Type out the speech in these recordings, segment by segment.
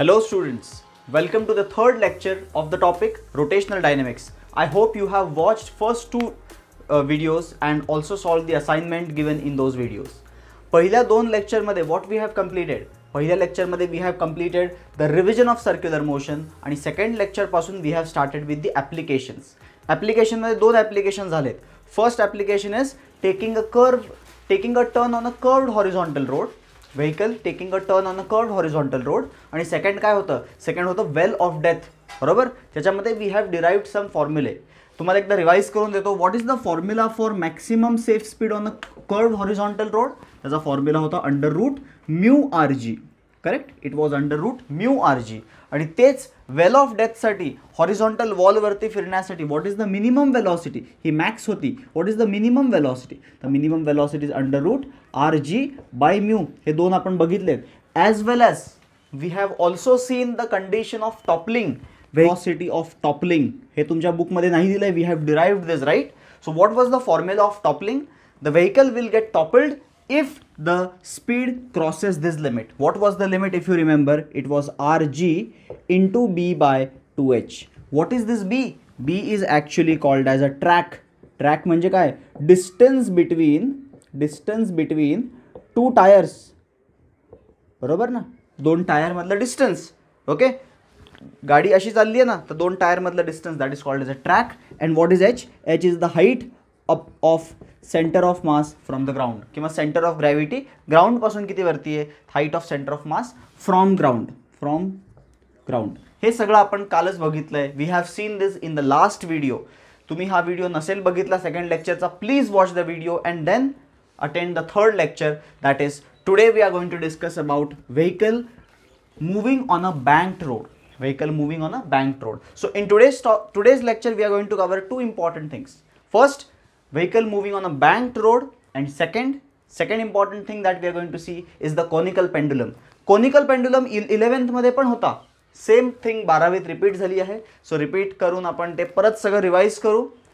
Hello students welcome to the third lecture of the topic rotational dynamics I hope you have watched first two videos and and solve the assignment assignment in those those पहिल्या दोन लेक्चरमध्ये what we have completed पहिल्या लेक्चरमध्ये we have completed the revision of circular motion आणि second लेक्चरपासून we have started with the applications ॲप्लिकेशनमध्ये दोन application झालेत first application is taking a curve taking a turn on a curved horizontal road vehicle taking a turn on a curved horizontal road आणि second काय होतं second होतं well of death बरोबर त्याच्यामध्ये we have derived some फॉर्म्युले तुम्हाला एकदा revise करून देतो what is the formula for maximum safe speed on a curved horizontal road त्याचा फॉर्म्युला होता under root mu r g correct it was under root mu r g आणि तेच well of डेथसाठी हॉरिझॉन्टल वॉलवरती फिरण्यासाठी what is the minimum velocity ही max होती what is the minimum velocity तर minimum velocity is under root R g by mu हे दोन आपण बघितले as well as we have also seen the condition of toppling velocity of toppling हे तुमच्या बुकमध्ये नाही दिलं आहे we have derive this right so what was the formula of toppling the vehicle will get toppled if the speed crosses this limit what was the limit if you remember it was r g into b by two h what is this b b is actually called as a track track म्हणजे काय distance between distance between two tyres बरोबर ना दोन टायरमधलं distance okay गाडी अशी चालली आहे ना तर दोन टायरमधलं distance that is called as a track and what is h h is the height up of centre of mass from the ground किंवा सेंटर ऑफ ग्रॅव्हिटी ग्राउंडपासून किती वरती आहे height of centre of mass from ground from ground हे सगळं आपण कालच बघितलं आहे we have seen this in the last video तुम्ही हा व्हिडिओ नसेल बघितला सेकंड लेक्चरचा please watch the video and then attend the third lecture that is today we are going to discuss about vehicle moving on a banked road vehicle moving on a banked road so in today's today's lecture we are going to cover two important things first vehicle moving on a banked road and second second important thing that we are going to see is the conical pendulum conical pendulum 11th मध्ये पण Same thing, thing बारावीत repeat झाली आहे so repeat करून आपण ते परत सगळं revise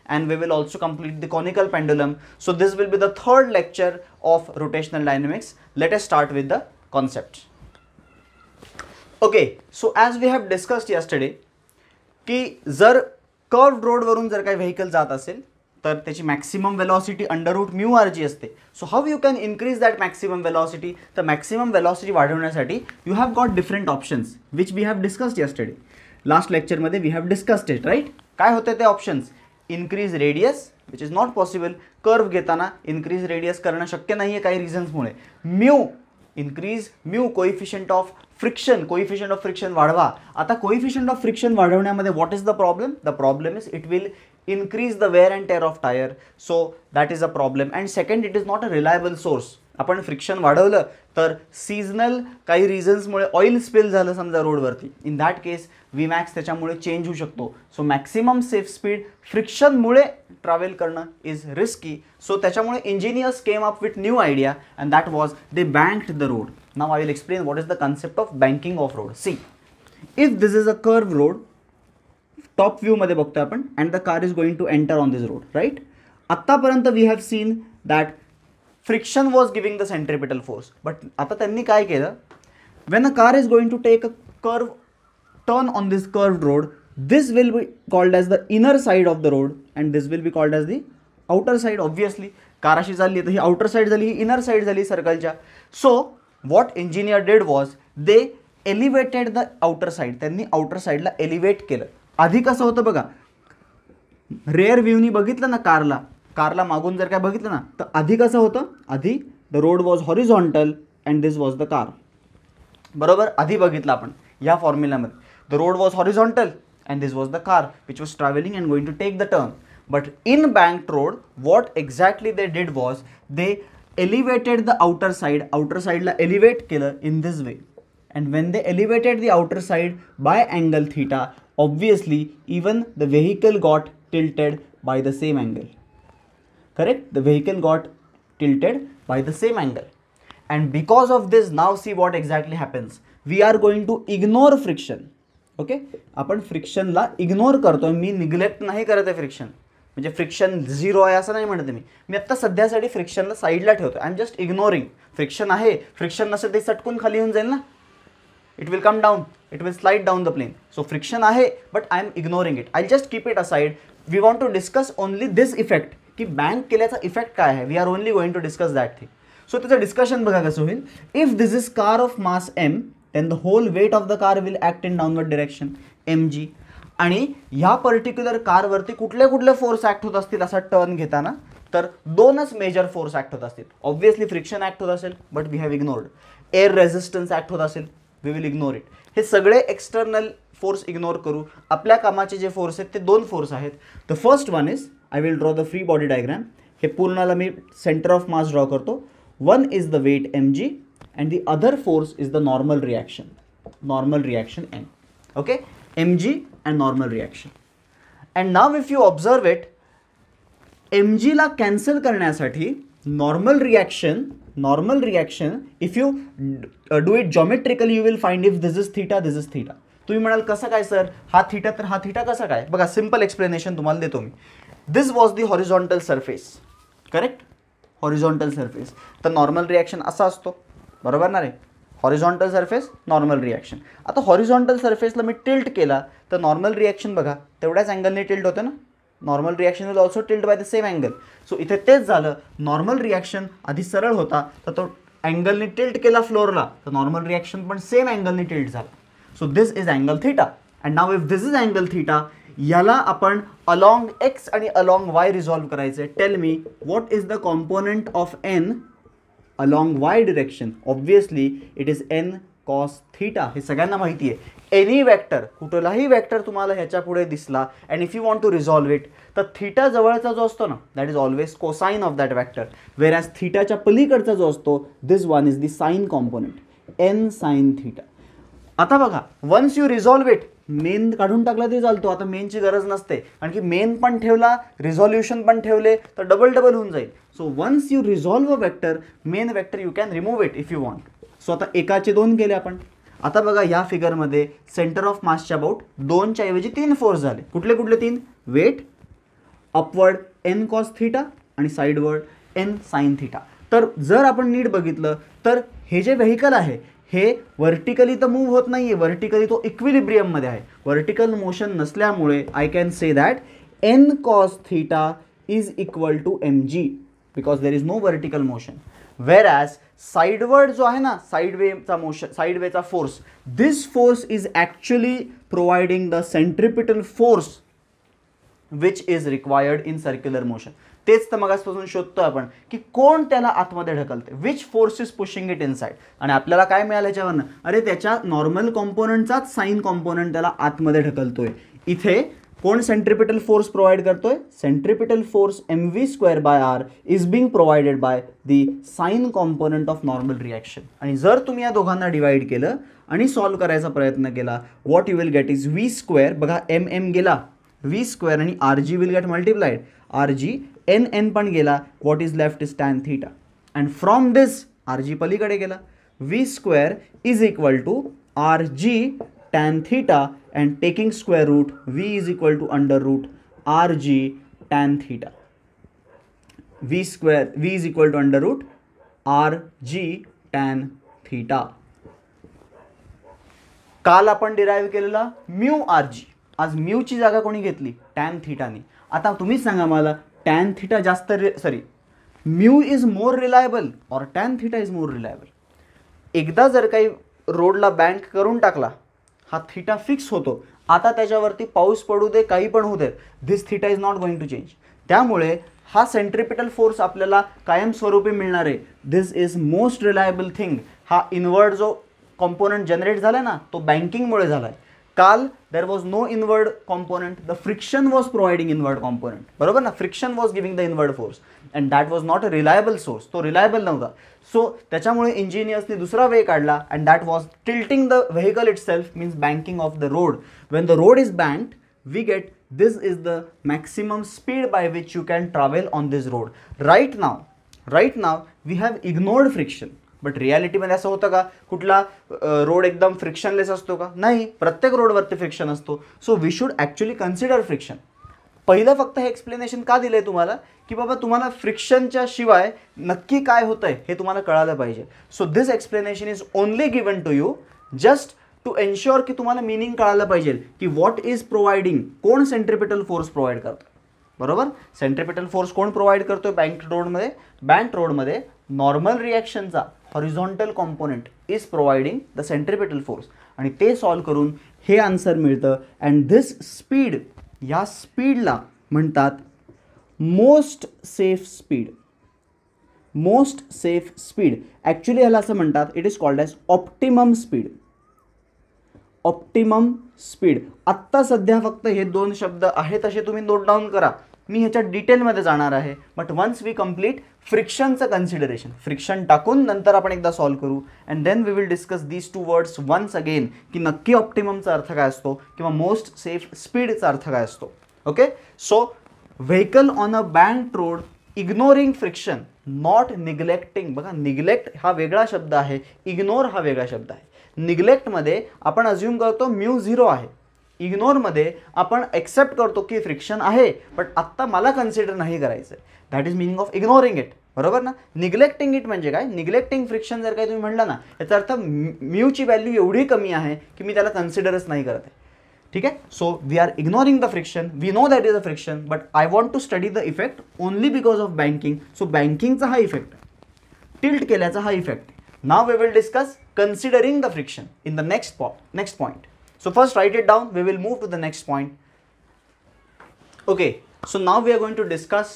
and we will also complete the conical pendulum. So this will be the third lecture of rotational dynamics. Let us start with the concept. Okay, so as we have discussed yesterday, ki zar curved road varun zar kai vehicle jat asel, tar techi maximum velocity under root mu rg aste. So how you can increase that maximum velocity? The maximum velocity vadhavnyasathi you have got different options which we have discussed yesterday. Last lecture madhe we have discussed it, right? काय होते options? Increase radius which is not possible curve घेताना increase radius करणं शक्य नाही आहे काही रिझन्समुळे mu increase mu coefficient of friction coefficient of friction वाढवा आता कोइफिशियंट ऑफ फ्रिक्शन वाढवण्यामध्ये what is the problem the problem is it will increase the wear and tear of tyre so that is a problem and second it is not a reliable source आपण friction वाढवलं तर seasonal काही रिझन्समुळे oil spill झालं समजा रोडवरती in that case v max त्याच्यामुळे change होऊ शकतो सो मॅक्सिमम सेफ स्पीड फ्रिक्शनमुळे ट्रॅव्हल करणं इज रिस्की सो त्याच्यामुळे engineers came up with new idea and that was they banked the road नाव I will explain what is the concept of banking of road see if this is a curve road top व्ह्यूमध्ये बघतोय आपण and the car is going to enter on this road right आत्तापर्यंत we have seen that friction was giving the centripetal force but आता त्यांनी काय केलं when a car is going to take a curve turn on this curve road this will be called as the inner side of the road and this will be called as the outer side obviously car अशी झाली तर ही outer side झाली ही inner side झाली सर्कलच्या so what engineer did was they elevated the outer side त्यांनी outer साईडला elevate केलं आधी कसं होतं बघा रेअर व्ह्यूनी बघितलं ना कारला कारला मागून जर काय बघितलं ना तर आधी कसं होतं आधी the road was horizontal and this was the car बरोबर आधी बघितलं आपण या फॉर्म्युलामध्ये the road was horizontal and this was the car which was travelling and going to take the turn but in bank road what exactly they did was they elevated the outer side outer साईडला elevate केलं in this way and when they elevated the outer side by angle theta obviously even the vehicle got tilted by the same angle correct the vehicle got tilted by the same angle and because of this now see what exactly happens we are going to ignore friction okay आपण फ्रिक्शनला ignore करतो मी neglect नाही करत आहे friction म्हणजे friction zero आहे असं नाही आहे मी मी आत्ता सध्यासाठी फ्रिक्शनला साईडला ठेवतो I am just ignoring friction आहे फ्रिक्शन नसेल ते सटकून खाली येऊन जाईल ना it will come down it will slide down the plane so friction आहे but I am ignoring it I just keep it aside we want to discuss only this effect की bank केल्याचा effect काय आहे we are only going to discuss that thing so त्याचं discussion बघा कसं होईल if this is car of mass m then the whole weight of the car will act in downward direction m g आणि ह्या particular कारवरती कुठले कुठले force act होत असतील असा टर्न घेताना तर दोनच मेजर फोर्स ॲक्ट होत असतील ऑब्व्हियसली फ्रिक्शन ॲक्ट होत असेल but we have ignored air resistance act होत असेल वी विल इग्नोर इट हे सगळे एक्सटर्नल फोर्स इग्नोर करू आपल्या कामाचे जे फोर्स आहेत ते दोन फोर्स आहेत the first one is I will draw the free body diagram हे पूर्णाला मी सेंटर ऑफ मास ड्रॉ करतो one is the weight m g and the other force is the normal reaction normal reaction m okay m g and normal reaction and now if you observe it m जीला cancel करण्यासाठी normal reaction normal reaction if you do it geometrically you will find if this is theta this is theta तुम्ही म्हणाल कसं काय sir हा theta तर हा theta कसा काय बघा सिम्पल एक्सप्लेनेशन तुम्हाला देतो मी this was the horizontal surface correct horizontal surface तर नॉर्मल रिॲक्शन असा असतो बरोबर ना रे हॉरिझॉन्टल सरफेस नॉर्मल रिॲक्शन आता हॉरिझॉन्टल सरफेसला मी टिल्ट केला तर नॉर्मल रिॲक्शन बघा तेवढ्याच अँगलने टिल्ट होतं ना normal reaction is also tilt by the same angle so इथे तेच झालं नॉर्मल रिॲक्शन आधी सरळ होता तर तो अँगलने टिल्ट केला फ्लोअरला तर नॉर्मल रिॲक्शन पण सेम अँगलने टिल्ट झाला so this is angle theta and now if this is angle theta याला आपण अलॉंग एक्स आणि अलॉंग वाय रिझॉल्व्ह करायचं आहे tell me what is the component of N along y direction obviously it is N cos theta हे सगळ्यांना माहिती आहे any vector कुठलाही वॅक्टर तुम्हाला ह्याच्या पुढे दिसला and if you want to resolve it तर थीटा जवळचा जो असतो ना that is always cosine of that vector where as थीटाच्या पलीकडचा जो असतो this one is the sine component N sine theta आता बघा once you resolve it main काढून टाकला तरी चालतो आता मेनची गरज नसते कारण की मेन पण ठेवला रिझॉल्युशन पण ठेवले तर डबल डबल होऊन जाईल so once you resolve a vector main vector you can remove it if you want so आता एकाचे दोन केले आपण आता बघा या फिगरमध्ये सेंटर ऑफ मासच्या अबाउट दोनच्या ऐवजी तीन फोर्स झाले कुठले कुठले तीन weight upward N cos theta आणि साईडवर्ड एन साईन थिटा तर जर आपण नीट बघितलं तर हे जे व्हेकल आहे हे वर्टिकली तर मूव्ह होत नाही आहे व्हर्टिकली तो इक्विलिब्रियममध्ये आहे व्हर्टिकल मोशन नसल्यामुळे I can say that N cos theta is equal to m g because there is no vertical motion where as sideward जो आहे ना साईडवेचा मोशन साईडवेचा force this force is actually providing the centripetal force which is required in circular motion तेच तर मगासपासून शोधतो आपण की कोण त्याला आतमध्ये ढकलते which force is pushing it side आणि आपल्याला काय मिळालं याच्यावरनं अरे त्याच्या नॉर्मल कॉम्पोनंटचाच साईन कॉम्पोनंट त्याला आतमध्ये ढकलतोय इथे कोण सेंट्रिपिटल फोर्स प्रोव्हाइड करतोय centripetal force m V square by r is being provided by the sine component of normal reaction आणि जर तुम्ही या दोघांना डिवाइड केलं आणि सॉल्व्ह करायचा प्रयत्न केला what you will get is v square बघा एम एम गेला व्ही स्क्वेअर आणि r g will get multiplied r g N N पण गेला what is left is tan theta and from this r जी पलीकडे गेला v square is equal to r G tan theta and taking square root v is equal to under root R G tan theta v square v is equal to under root R G tan theta काल आपण derive केलेला mu r जी आज म्यूची जागा कोणी घेतली tan थिटाने आता तुम्हीच सांगा मला टॅन थिटा जास्त रि sorry mu is more reliable और tan theta is more reliable एकदा जर काही रोडला बँक करून टाकला हा थिटा फिक्स होतो आता त्याच्यावरती पाऊस पडू दे काही पण होऊ दे this theta is not going to change त्यामुळे हा सेंट्रिपिटल फोर्स आपल्याला कायमस्वरूपी मिळणार आहे this is most reliable thing हा इनवर्ड जो कॉम्पोनंट जनरेट झाला आहे ना तो बँकिंगमुळे झाला आहे કાલ there was no inward component. The friction was providing inward component. બરોબર ना friction was giving the inward force and that was not a reliable source. So reliable नव्हता. So त्याच्यामुळे इंजिनियर्सने दुसरा वे काढला and that was tilting the vehicle itself means banking of the road. When the road is banked, we get this is the maximum speed by which you can travel on this road. Right now, right now we have ignored friction. But रियालिटीमध्ये असं होतं का कुठला road एकदम frictionless असतो का नाही प्रत्येक रोडवरती फ्रिक्शन असतो so we should actually consider friction पहिलं फक्त हे एक्सप्लेनेशन का दिलं आहे तुम्हाला की बाबा तुम्हाला फ्रिक्शनच्या शिवाय नक्की काय होतंय हे तुम्हाला कळालं पाहिजे so this explanation is only given to you just to ensure की तुम्हाला मिनिंग कळायला पाहिजे की व्हॉट इज प्रोव्हायडिंग कोण सेंट्रिपिटल फोर्स प्रोव्हाइड करतो बरोबर सेंट्रिपिटल फोर्स कोण प्रोव्हाइड करतो बँक रोडमध्ये बँक रोडमध्ये नॉर्मल रिॲक्शनचा horizontal component is providing the centripetal force आणि ते सॉल्व करून हे आन्सर मिळतं अँड धिस स्पीड या स्पीडला म्हणतात most safe speed most safe speed actually ह्याला असं म्हणतात it is called as optimum speed optimum speed आत्ता सध्या फक्त हे दोन शब्द आहेत असे तुम्ही नोट डाऊन करा मी ह्याच्या डिटेलमध्ये जाणार आहे बट वन्स वी कम्प्लीट फ्रिक्शनचं कन्सिडरेशन फ्रिक्शन टाकून नंतर आपण एकदा सॉल्व्ह करू and then we will discuss these two words once again की नक्की ऑप्टिममचा अर्थ काय असतो किंवा मोस्ट सेफ स्पीडचा अर्थ काय असतो okay so vehicle on a bank road ignoring friction not neglecting बघा निग्लेक्ट हा वेगळा शब्द आहे इग्नोर हा वेगळा शब्द आहे निग्लेक्टमध्ये आपण अज्युम करतो म्यू झिरो आहे इग्नोरमध्ये आपण एक्सेप्ट करतो की फ्रिक्शन आहे बट आत्ता मला कन्सिडर नाही करायचं आहे that is meaning of ignoring it बरोबर ना निग्लेक्टिंग इट म्हणजे काय निग्लेक्टिंग फ्रिक्शन जर काही तुम्ही म्हणलं ना याचा अर्थ म्यूची व्हॅल्यू एवढी कमी आहे की मी त्याला कन्सिडरच नाही करत आहे ठीक आहे so we are ignoring the friction we know that is a friction but I want to study the effect only because of banking so बँकिंगचा हा इफेक्ट टिल्ट केल्याचा हा effect now we will discuss considering the friction in the next पॉ next point so first write it down. We will move to the next point. Okay. So now we are going to discuss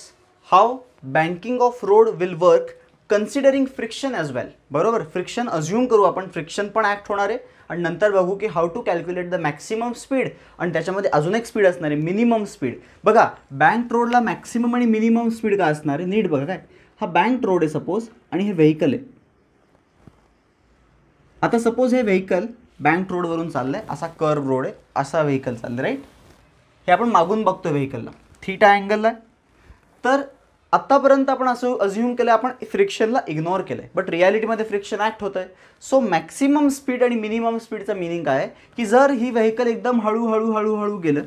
how banking of road considering friction as well बरोबर friction assume करू आपण friction पण act होणार आहे आणि नंतर बघू की how to calculate the maximum speed आणि त्याच्यामध्ये अजून एक स्पीड असणार आहे मिनिमम स्पीड बघा बँक रोडला मॅक्सिमम आणि मिनिमम स्पीड काय असणार आहे नीड बघा काय हा बँक रोड आहे सपोज आणि हे व्हेकल आहे आता सपोज हे व्हेकल बँक रोडवरून चाललं आहे असा कर्व रोड आहे असा व्हेकल चाललं राईट हे आपण मागून बघतो व्हेकलला थीटा अँगलला आहे तर आत्तापर्यंत आपण असं अज्युम केलं आपण फ्रिक्शनला इग्नोर केलं आहे बट रियालिटीमध्ये फ्रिक्शन ॲक्ट होतं आहे सो मॅक्सिमम स्पीड आणि मिनिमम स्पीडचं मिनिंग काय आहे की जर ही व्हेकल एकदम हळूहळू हळूहळू गेलं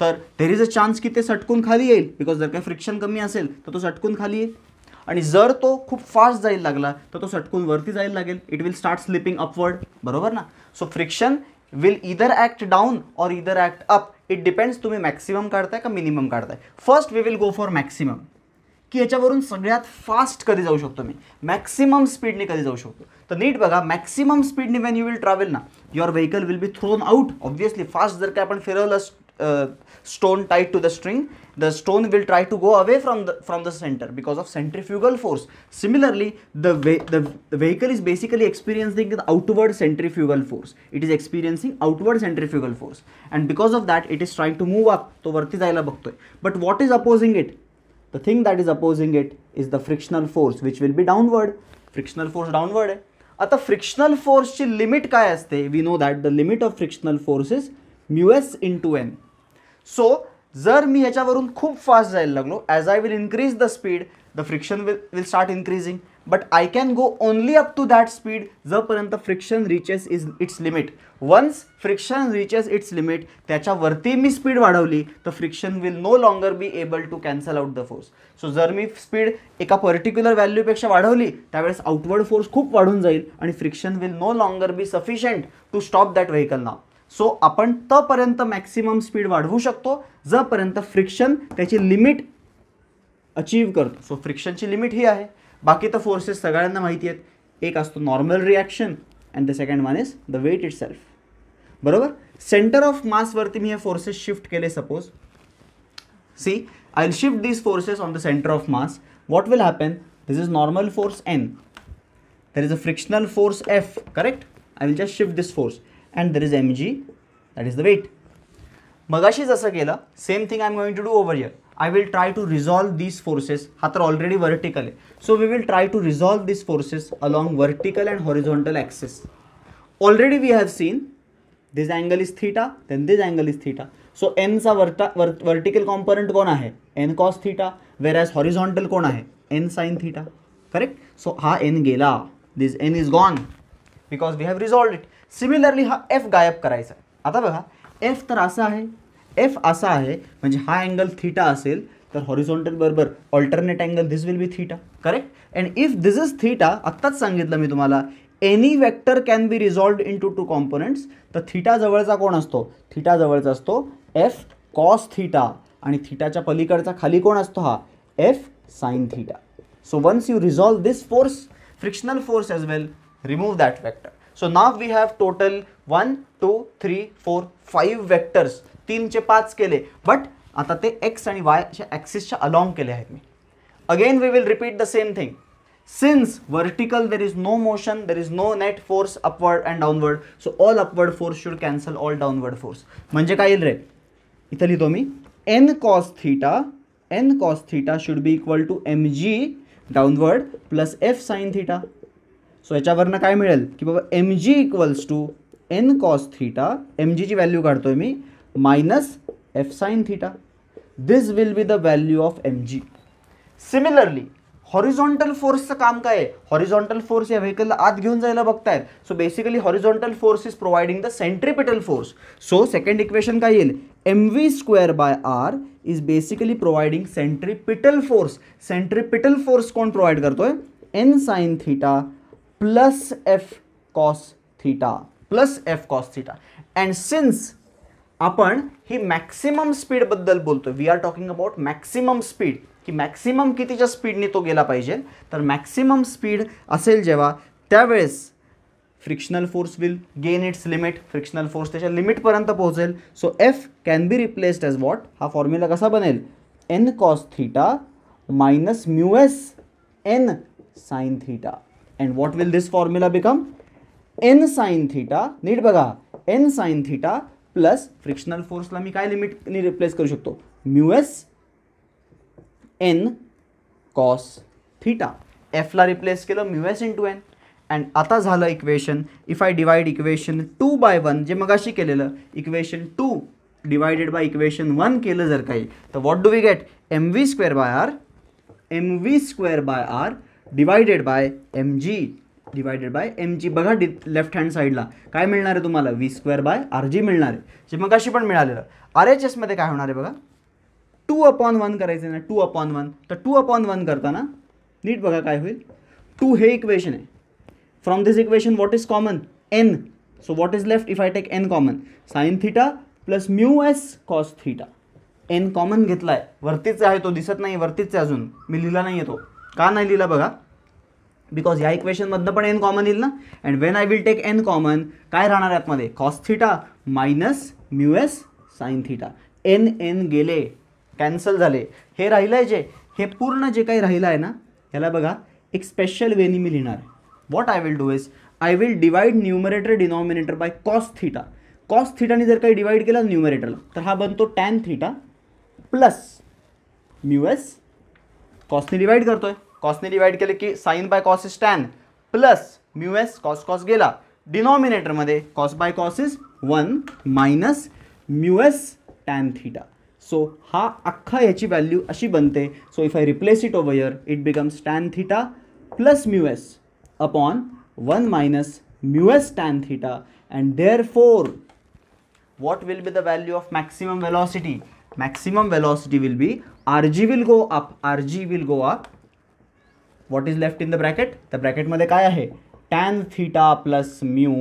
तर देर इज अ चान्स की ते सटकून खाली येईल बिकॉज जर काही फ्रिक्शन कमी असेल तर तो सटकून खाली येईल आणि जर तो खूप फास्ट जायला लागला तर तो सटकून वरती जायला लागेल it will start slipping upward बरोबर ना सो फ्रिक्शन विल इधर ऍक्ट डाऊन और इधर ऍक्ट अप इट डिपेंड्स तुम्ही मॅक्सिमम काढताय का मिनिमम काढताय first we will go for maximum की याच्यावरून सगळ्यात फास्ट कधी जाऊ शकतो मी मॅक्सिमम स्पीडने कधी जाऊ शकतो तर नीट बघा मॅक्सिमम स्पीडने वेन यू विल ट्रॅव्हल ना your vehicle will be thrown out obviously fast जर काय आपण फिरवलं uh, stone tied to the string the stone will try to go away from the from the center because of centrifugal force similarly the the, the vehicle is basically experiencing the outward centrifugal force it is experiencing outward centrifugal force and because of that it is trying to move up तो the जायला बघतोय but what is opposing it the thing that is opposing it is the frictional force which will be downward frictional force downward At frictional force फोर्सची we know that the limit of frictional force is mu s into n. So जर मी ह्याच्यावरून खूप fast जायला लागलो as I will increase the speed the friction will will start increasing but I can go only up to that speed जपर्यंत friction reaches is its limit once friction reaches its limit त्याच्यावरती मी speed वाढवली तर friction will no longer be able to cancel out the force so जर मी speed एका particular व्हॅल्यूपेक्षा वाढवली त्यावेळेस आउटवर्ड फोर्स खूप वाढून जाईल आणि friction will no longer be sufficient to stop that vehicle now so आपण तपर्यंत मॅक्सिमम स्पीड वाढवू शकतो जपर्यंत फ्रिक्शन त्याची लिमिट अचीव करतो सो फ्रिक्शनची लिमिट ही आहे बाकी तर फोर्सेस सगळ्यांना माहिती आहेत एक असतो normal reaction and the second one is the weight itself बरोबर सेंटर ऑफ मासवरती मी हे फोर्सेस शिफ्ट केले suppose see I will shift this forces on the centre of mass what will happen this is normal force N there is a frictional force F correct I will just shift this force and there is m g that is the weight मगाशी जसं केलं same thing I am going to do over here I will try to resolve this forces हा तर already vertical आहे so we will try to resolve this forces along vertical and horizontal access already we have seen this angle is theta then this angle is theta so एनचा वर्टा वर vertical component कोण आहे N cos theta whereas horizontal कोण आहे N sine theta correct so हा N गेला this N is gone because we have resolve it similarly हा एफ गायब करायचा आहे आता बघा एफ तर असा आहे एफ असा आहे म्हणजे हा अँगल थीटा असेल तर हॉरिझॉन्टल बरोबर alternate angle this will be theta correct and if this is theta आत्ताच सांगितलं मी तुम्हाला any vector can be resolved into two components तर थीटा जवळचा कोण असतो थीटा जवळचा असतो एफ कॉस थीटा आणि थीटाच्या पलीकडचा खाली कोण असतो हा F sine theta so once you resolve this force frictional force as well remove that vector so now we have total one two three four five vectors तीनचे पाच केले बट आता ते एक्स आणि वाय अशा ॲक्सिसच्या अलॉंग केले आहेत मी again we will repeat the same thing since vertical there is no motion there is no net force upward and downward so all upward force should cancel all downward force म्हणजे काय येईल रे इथं लिहितो मी N cos theta N cos theta should be equal to m g downward plus F sine theta so याच्यावरनं का मिळेल बाबा m G equals to N cos theta m g ची वैल्यू का मी minus F sine theta this will be the value of m g similarly horizontal force काम का है हॉरिजॉन्टल फोर्स या व्हीकल आत घेऊन जायला बघतायत so basically horizontal force is providing the centripetal force so second equation का येईल m v square by r is basically providing centripetal force centripetal force कोण करते करतोय N sine theta plus f cos theta plus f cos theta and since आपण ही maximum स्पीडबद्दल बोलतो we are talking about maximum speed की maximum कितीच्या स्पीडने तो गेला पाहिजे तर मॅक्सिमम स्पीड असेल जेव्हा त्यावेळेस frictional force will gain its limit frictional force त्याच्या लिमिटपर्यंत पोहोचेल so F can be replaced as what हा फॉर्म्युला कसा बनेल N cos theta minus mu s N sine theta and what will this formula become N sine theta नीट बघा N sine theta plus frictional फोर्सला मी काय limit replace करू शकतो mu s N cos theta एफला रिप्लेस केलं mu s into N and आता झालं equation if I divide equation two by one जे मगाशी केलेलं equation two divided by equation one केलं जर काही तर what do we get m V square by R M V square by r divided by m g divided by m g बघा the left hand साईडला काय मिळणार आहे तुम्हाला v square by R g मिळणार आहे जे मग अशी पण मिळालेलं आर एच एसमध्ये काय होणार आहे बघा टू अपॉन वन करायचं ना टू अपॉन वन तर टू अपॉन वन करताना नीट बघा काय होईल टू हे इक्वेशन आहे from this equation what is common N so what is left if I take N common sine theta plus mu s cos theta N common घेतला आहे वरतीच आहे तो दिसत नाही वरतीच आहे अजून मी लिहिला नाही आहे तो का नाही लिहिलं बघा बिकॉज या इक्वेशनमधनं पण एन कॉमन येईल ना and when I will take N common काय राहणार आतमध्ये cos theta minus mu s sine theta N N गेले कॅन्सल झाले हे राहिलं आहे जे हे पूर्ण जे काही राहिलं आहे ना ह्याला बघा एक स्पेशल वेनी मी लिहिणार what I will do is I will divide numerator denominator by cos theta theta cos थिटाने जर काही डिवाईड केला न्यूमरेटरला तर हा बनतो tan theta plus mu s कॉसने डिवाईड करतो आहे कॉसने डिवाईड केले की sine by cos is tan plus mu s cos cos गेला डिनॉमिनेटरमध्ये cos by cos is one minus mu S tan theta so हा अख्खा याची व्हॅल्यू अशी बनते so if I replace it over here it becomes tan theta plus mu S upon one minus mu S tan theta and therefore what will be value of maximum maximum maximum maximum will will be r g will go up g will go up what is left in the bracket त्या ब्रॅकेटमध्ये काय आहे tan theta plus mu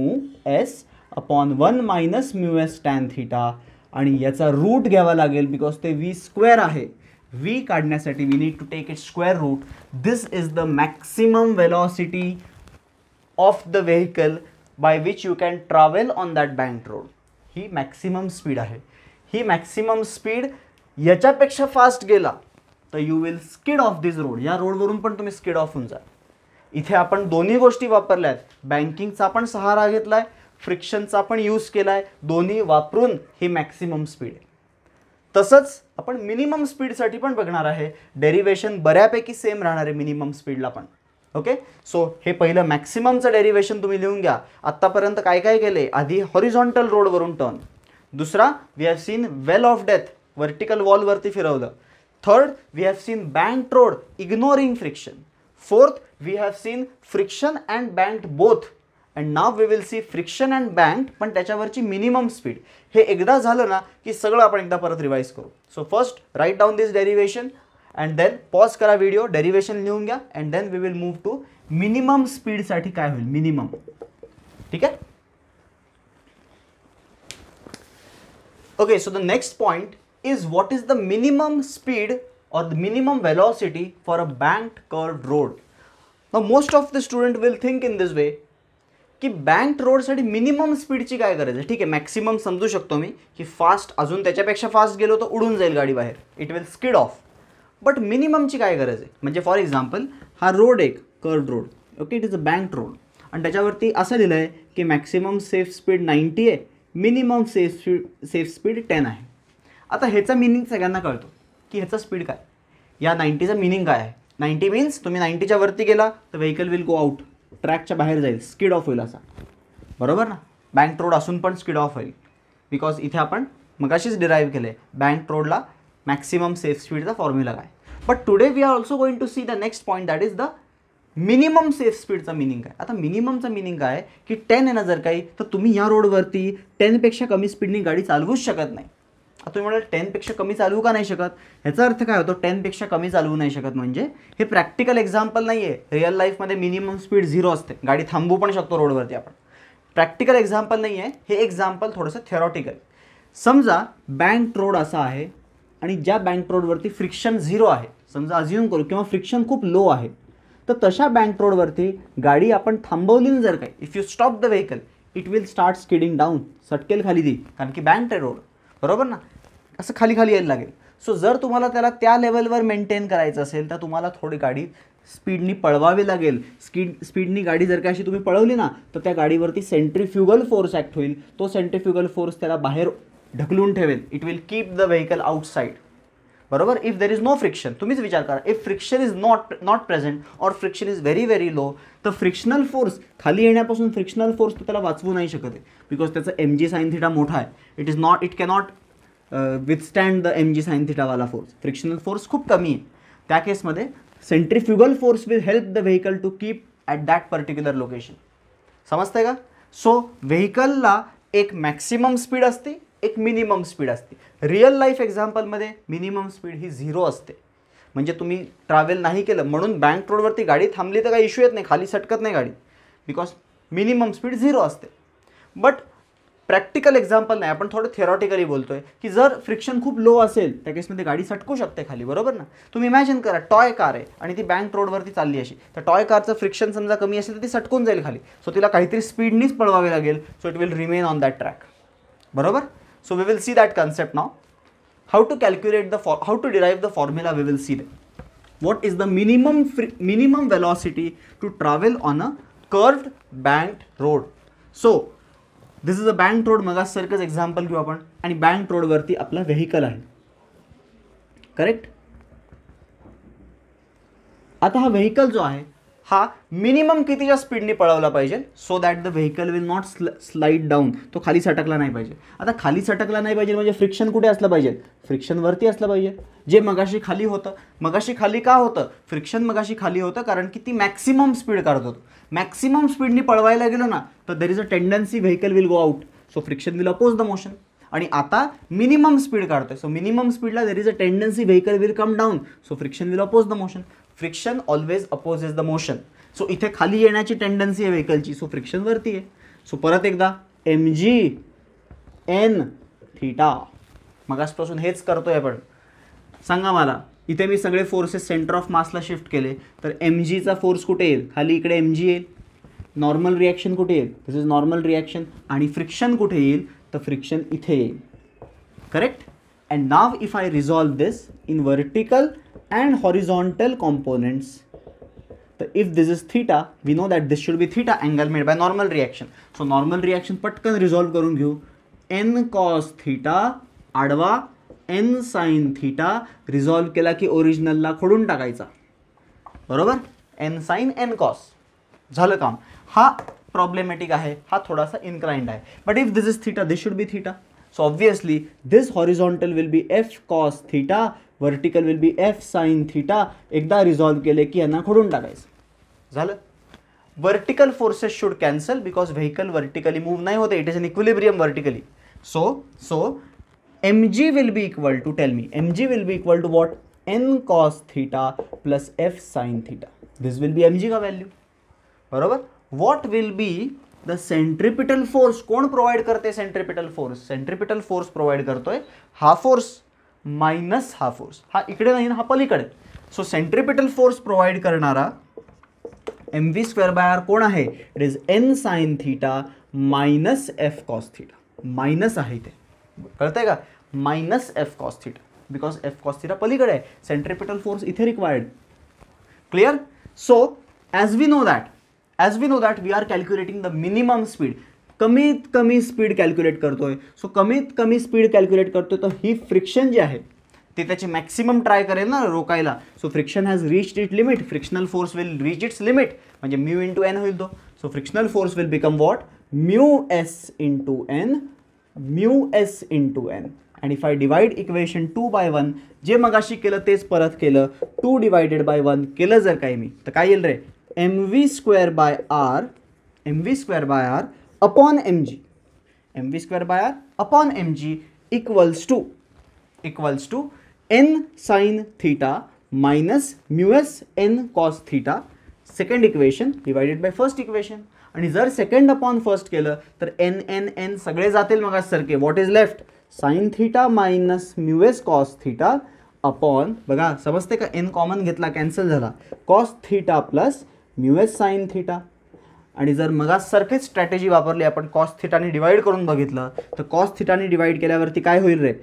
S upon one minus mu S tan theta आणि याचा root घ्यावा लागेल because ते v square आहे वी काढण्यासाठी we need to take it square root this is the maximum velocity of the vehicle by which you can travel on that bank road ही maximum speed आहे ही maximum speed याच्यापेक्षा fast गेला तर you will skid off this road या रोडवरून पण तुम्ही स्किड ऑफ होऊन जा इथे आपण दोन्ही गोष्टी वापरल्या आहेत बँकिंगचा पण सहारा घेतला आहे फ्रिक्शनचा पण यूज केला आहे दोन्ही वापरून ही मॅक्सिमम स्पीड आहे तसंच आपण मिनिमम स्पीडसाठी पण बघणार आहे डेरिवेशन बऱ्यापैकी सेम राहणार आहे मिनिमम स्पीडला पण ओके सो हे पहिलं मॅक्सिममचं डेरिवेशन तुम्ही लिहून घ्या आत्तापर्यंत काय काय केले आधी हॉरिझॉन्टल रोडवरून टर्न दुसरा we have seen well of death vertical वॉलवरती फिरवलं third we have seen banked road ignoring friction fourth we have seen friction and banked both and now we will see friction and bank पण त्याच्यावरची minimum speed हे एकदा झालं ना की सगळं आपण एकदा परत रिवाइज करू so first write down this derivation and then pause करा व्हिडिओ डेरिव्हेशन लिहून घ्या and then we will move to minimum स्पीडसाठी काय होईल मिनिमम ठीक आहे okay so the next point is what is the minimum speed or the minimum velocity for a banked curved road. Now most of the student will think in this way की बँक्ड रोडसाठी minimum स्पीडची काय करायचं ठीक आहे maximum समजू शकतो मी की fast अजून त्याच्यापेक्षा फास्ट गेलो तर उडून जाईल गाडी बाहेर it will skid off but मिनिममची काय गरज आहे म्हणजे फॉर एक्झाम्पल हा रोड एक curved road okay it is a bank road आणि त्याच्यावरती असं लिहिलं आहे की मॅक्सिमम सेफ स्पीड नाईंटी आहे minimum safe speed safe speed ten आहे आता ह्याचा मिनिंग सगळ्यांना कळतो की ह्याचा स्पीड काय या नाईंटीचं मिनिंग काय आहे नाईंटी मीन्स तुम्ही नाईंटीच्या वरती गेला तर व्हेकल विल गो आउट ट्रॅकच्या बाहेर जाईल स्किड ऑफ होईल असा बरोबर ना बँक रोड असून पण स्किड ऑफ होईल बिकॉज इथे आपण मगाशीच डिराईव्ह केलं आहे बँक रोडला मॅक्सिमम सेफ स्पीडचा फॉर्म्युला काय but today we are also going to see the next point that is the minimum safe स्पीडचा मिनिंग काय आता मिनिममचा मिनिंग काय की टेन आहे ना जर काही तर तुम्ही या रोडवरती टेनपेक्षा कमी स्पीडने गाडी चालवूच शकत नाही आता तुम्ही म्हणाल टेनपेक्षा कमी चालवू का नाही शकत ह्याचा अर्थ काय होतो टेनपेक्षा कमी चालवू नाही शकत म्हणजे हे प्रॅक्टिकल एक्झाम्पल नाही आहे रिअल लाईफमध्ये मिनिमम स्पीड झिरो असते गाडी थांबू पण शकतो रोडवरती आपण प्रॅक्टिकल एक्झाम्पल नाही आहे हे एक्झाम्पल थोडंसं थेरॉटिकल समजा बँक रोड असा आहे आणि ज्या बँक रोडवरती फ्रिक्शन झिरो आहे समजा अज्युम करू किंवा फ्रिक्शन खूप लो आहे तर तशा बँक रोडवरती गाडी आपण थांबवली जर काही if you stop the vehicle it will start skidding down सटकेल खाली देईल कारण की बँक रोड बरोबर ना असं खाली खाली यायला लागेल सो जर तुम्हाला त्याला त्या लेवलवर मेंटेन करायचं असेल तर तुम्हाला थोडी गाडी स्पीडनी पळवावी लागेल स्कीड स्पीडनी गाडी जर का अशी तुम्ही पळवली ना तर त्या गाडीवरती सेंट्रीफ्युगल फोर्स ॲक्ट होईल तो सेंट्रीफ्युगल फोर्स त्याला बाहेर ढकलून ठेवेल it will keep the vehicle outside बरोबर if there is no friction तुम्हीच विचार करा if friction is not not present or friction is very very low तर फ्रिक्शनल फोर्स खाली येण्यापासून फ्रिक्शनल फोर्स तो त्याला वाचवू नाही शकत आहे बिकॉज त्याचा एम जी साईन थिटा मोठा आहे it is not it cannot withstand the m g sine थिटावाला फोर्स फ्रिक्शनल फोर्स खूप कमी आहे त्या केसमध्ये centrifugal force will help the vehicle to keep at that particular location समजतंय का सो व्हेकलला एक मॅक्सिमम स्पीड असते एक मिनिमम स्पीड असते रिअल लाईफ एक्झाम्पलमध्ये मिनिमम स्पीड ही झिरो असते म्हणजे तुम्ही ट्रॅव्हल नाही केलं म्हणून बँक रोडवरती गाडी थांबली तर काही इश्यू येत नाही खाली सटकत नाही गाडी बिकॉज मिनिमम स्पीड झिरो असते बट प्रॅक्टिकल एक्झाम्पल नाही आपण थोडं थेरॉटिकली बोलतो आहे की जर फ्रिक्शन खूप लो असेल त्या केसमध्ये गाडी सटकू शकते खाली बरोबर ना तुम्ही इमॅजिन करा टॉय कार आहे आणि ती बँक रोडवरती चालली अशी तर टॉय कारचं फ्रिक्शन समजा कमी असेल तर ती सटकून जाईल खाली सो तिला काहीतरी स्पीडनीच पळवावी लागेल so it will remain on that track बरोबर So we will see that concept now. How to calculate the, for how to derive the formula we will see that. What is the minimum, minimum velocity to travel on a curved banked road? So this is a banked road a bank road मगासारखंच apan, घेऊ आपण banked road रोडवरती apla vehicle ahe Correct? आता हा vehicle jo आहे हा minimum कितीच्या स्पीडने पळवला पाहिजे so that the vehicle will not स्ल स्लाईड डाऊन तो खाली सटकला नाही पाहिजे आता खाली सटकला नाही पाहिजे म्हणजे फ्रिक्शन कुठे असलं पाहिजे फ्रिक्शनवरती असलं पाहिजे जे मगाशी खाली होतं मगाशी खाली का होतं फ्रिक्शन मगाशी खाली होतं कारण की ती मॅक्सिमम स्पीड काढत होतो मॅक्सिमम स्पीडनी पळवायला गेलो ना तर there is a tendency vehicle will go out so friction will oppose the motion आणि आता मिनिमम स्पीड काढतोय सो मिनिमम स्पीडला there is a tendency vehicle will come down so friction will oppose the motion friction always is the motion so इथे खाली येण्याची tendency आहे व्हेकलची so friction वरती आहे सो परत एकदा एम जी एन थिटा मग आजपासून हेच करतोय आपण सांगा मला इथे मी सगळे फोर्सेस सेंटर ऑफ मासला शिफ्ट केले तर एम जीचा फोर्स कुठे येईल खाली इकडे एम जी येईल नॉर्मल रिॲक्शन कुठे येईल दिस इज नॉर्मल रिॲक्शन आणि फ्रिक्शन कुठे येईल तर फ्रिक्शन इथे येईल correct and now if I resolve this in vertical and horizontal components. So if this is theta, we know that this should be theta angle made by normal reaction. So normal reaction patkan resolve karun घेऊ n cos theta आडवा n sin theta resolve kela ki original la khodun takaycha barobar n sin n cos झालं काम हा problematic आहे हा थोडासा inclined आहे but if this is theta this should be theta so obviously this horizontal will be F cos theta vertical will be F sine theta एकदा resolve केले की यांना खोडून टाकायचं झालं forces should cancel because vehicle vertically move नाही होते it is in equilibrium vertically so so M G will be equal to tell me M G will be equal to what N cos theta plus F sine theta this will be M G का value बरोबर what will be the centripetal force कोण provide करते centripetal force centripetal force provide करतोय हा force minus हा force हा इकडे नाही ना हा पलीकडे सो सेंट्रिपिटल फोर्स प्रोव्हाइड करणारा M V square by R कोण आहे it is N sine theta minus F cos minus आहे ते कळतंय का minus F cos theta because F cos पलीकडे आहे सेंट्रिपिटल फोर्स इथे required clear so as we know that as we know that we are calculating the minimum speed कमीत कमी speed calculate करतो आहे सो कमीत कमी स्पीड कॅल्क्युलेट करतो तर ही फ्रिक्शन जी आहे ते त्याची मॅक्सिमम ट्राय करेल ना रोकायला so friction has reached it limit frictional force will reach its limit म्हणजे म्यू इंटू एन होईल तो so frictional force will become what mu S into N mu S into N and if I divide equation two by one जे मगाशी केलं तेच परत केलं to divided by one केलं जर काही मी तर काय येईल रे M V square by R M V square by R upon M G M V square by R upon M G equals to equals to N sine theta minus mu N cos theta second equation divided by first equation आणि जर second upon first केलं तर N N N सगळे जातील मग सारखे what is left sine theta minus mu S cos theta upon बघा समजते का एन कॉमन घेतला कॅन्सल झाला cos theta plus mu S S sine theta आणि जर मगासारखेच स्ट्रॅटेजी वापरली आपण कॉस्ट थिटाने डिवाईड करून बघितलं तर कॉस्ट थिटाने डिवाईड केल्यावरती काय होईल रे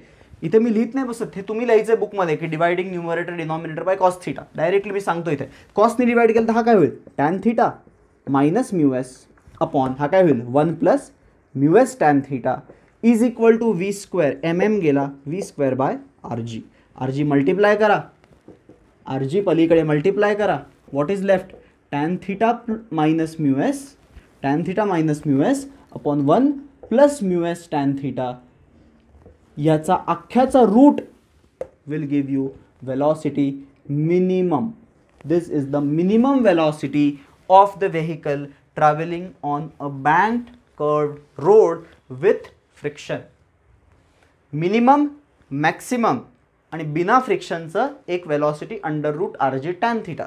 इथे मी लिहित नाही बसत हे तुम्ही लिहायचं बुकमध्ये की dividing numerator denominator by cos theta directly मी सांगतो इथे कॉस्टने डिवाईड केलं तर हा काय होईल tan theta minus mu S upon हा काय होईल one plus mu S tan theta is equal to V square M M गेला V square by R G R G multiply करा आर जी पलीकडे मल्टिप्लाय करा what is left tan theta minus mu S tan theta minus mu S upon one plus mu S tan theta याचा अख्ख्याचा root will give you velocity minimum this is the minimum velocity of the vehicle travelling on a bank curved road with friction minimum maximum आणि बिना फ्रिक्शनचं एक velocity under root R G tan theta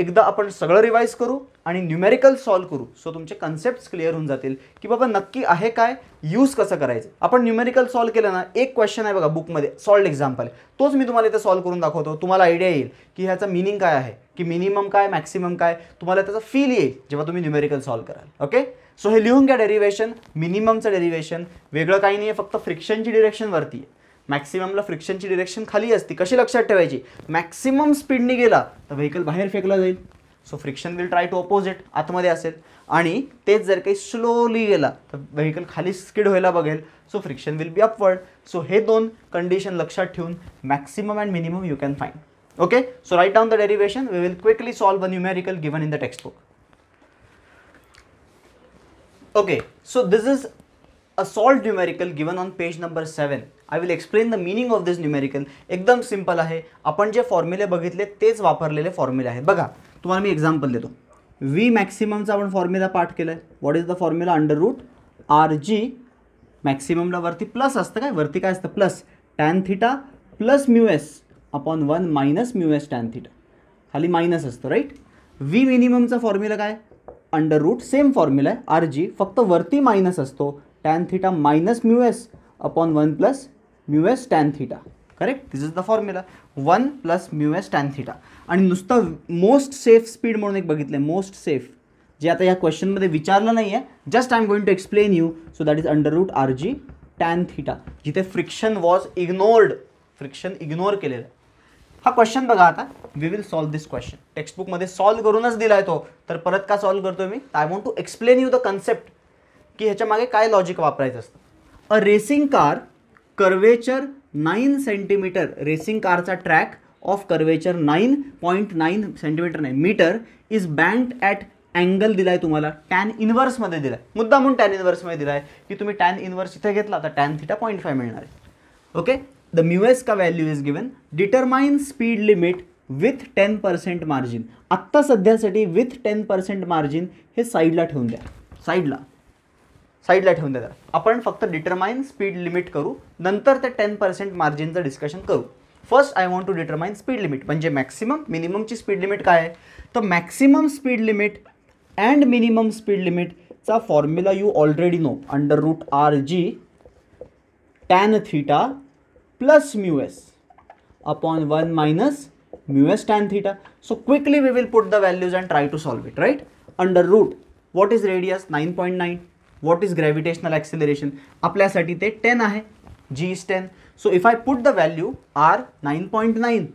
एकदा आपण सगळं revise करू आणि numerical solve करू सो तुमचे कन्सेप्ट क्लिअर होऊन जातील की बाबा नक्की आहे काय यूज कसं करायचं आपण न्यूमेरिकल सॉल्व केलं ना एक क्वेश्चन आहे बघा बुकमध्ये सॉल्ड एक्झाम्पल तोच मी तुम्हाला इथे सॉल्व करून दाखवतो तुम्हाला आयडिया येईल की ह्याचं मिनिंग काय आहे की मिनिमम काय मॅक्सिमम काय तुम्हाला त्याचा फील येईल जेव्हा तुम्ही न्यूमेरिकल सॉल्व कराल ओके सो हे लिहून घ्या डेरिवेशन मिनिममचं डेरिवेशन वेगळं काही नाही आहे फक्त फ्रिक्शनची डिरेक्शनवरती आहे मॅक्सिममला फ्रिक्शनची डिरेक्शन खाली असते कशी लक्षात ठेवायची मॅक्सिमम स्पीडने गेला तर व्हेकल बाहेर फेकला जाईल so friction will try to opposite आतमध्ये असेल आणि तेच जर काही स्लोली गेला तर व्हेकल खाली स्किड व्हायला बघेल so friction will be upward so हे दोन कंडिशन लक्षात ठेवून maximum and minimum you can find okay so write down the derivation we will quickly solve a numerical given in the textbook okay so this is a solved numerical given on page number seven I will explain the meaning of this numerical एकदम simple आहे आपण जे फॉर्म्युले बघितले तेच वापरलेले फॉर्म्युले आहेत बघा तुम्हाला मी एक्झाम्पल देतो व्ही मॅक्सिममचा आपण फॉर्म्युला पाठ केला आहे what is the formula under root R G मॅक्सिममला वरती प्लस असतं काय वरती काय असतं plus tan theta plus mu S upon one minus mu S tan theta खाली मायनस असतं राईट व्ही मिनिममचा फॉर्म्युला काय अंडर रूट सेम फॉर्म्युला आहे आर जी फक्त वरती मायनस असतो tan theta minus mu S upon one plus mu S tan theta correct this is the formula one plus mu S tan theta आणि नुसतं most safe speed म्हणून एक बघितलं आहे मोस्ट सेफ जे आता या क्वेश्चनमध्ये विचारलं नाही आहे just I am going to explain you so that is under root R G tan theta जिथे friction was ignored friction ignore केलेलं हा क्वेश्चन बघा आता we will solve this question टेक्स्टबुकमध्ये सॉल्व्ह करूनच दिला आहे तो तर परत का सॉल्व्ह करतो मी I want to explain you the concept की ह्याच्यामागे मागे काय लॉजिक वापरायचं असतं a racing car curvature nine centimetre racing कारचा track of curvature nine point nine centimetre नाही metre is banked at angle दिला आहे तुम्हाला टॅन इन्व्हर्समध्ये दिलाय आहे मुद्दा म्हणून टॅन इन्व्हर्समध्ये दिला आहे की तुम्ही टॅन इन्व्हर्स इथे घेतला तर टॅन थिटा पॉईंट फाय मिळणार आहे ओके द म्युएस का value is given determine speed limit with ten percent margin आत्ता सध्यासाठी विथ टेन पर्सेंट मार्जिन हे साईडला ठेवून द्या साईडला साईडला ठेवून देतात आपण फक्त डिटरमाइन स्पीड लिमिट करू नंतर ते टेन पर्सेंट मार्जिनचं डिस्कशन करू first I want to determine speed limit म्हणजे मॅक्सिमम मिनिममची स्पीड लिमिट काय आहे तर maximum speed limit and minimum speed लिमिटचा formula you already know under root R G tan theta plus mu S upon one minus mu S tan theta so quickly we will put the values and try to solve it right under root what is radius nine point nine what is gravitational acceleration? Apply sati te 10 ahe. G is 10. So if I put the value R 9.9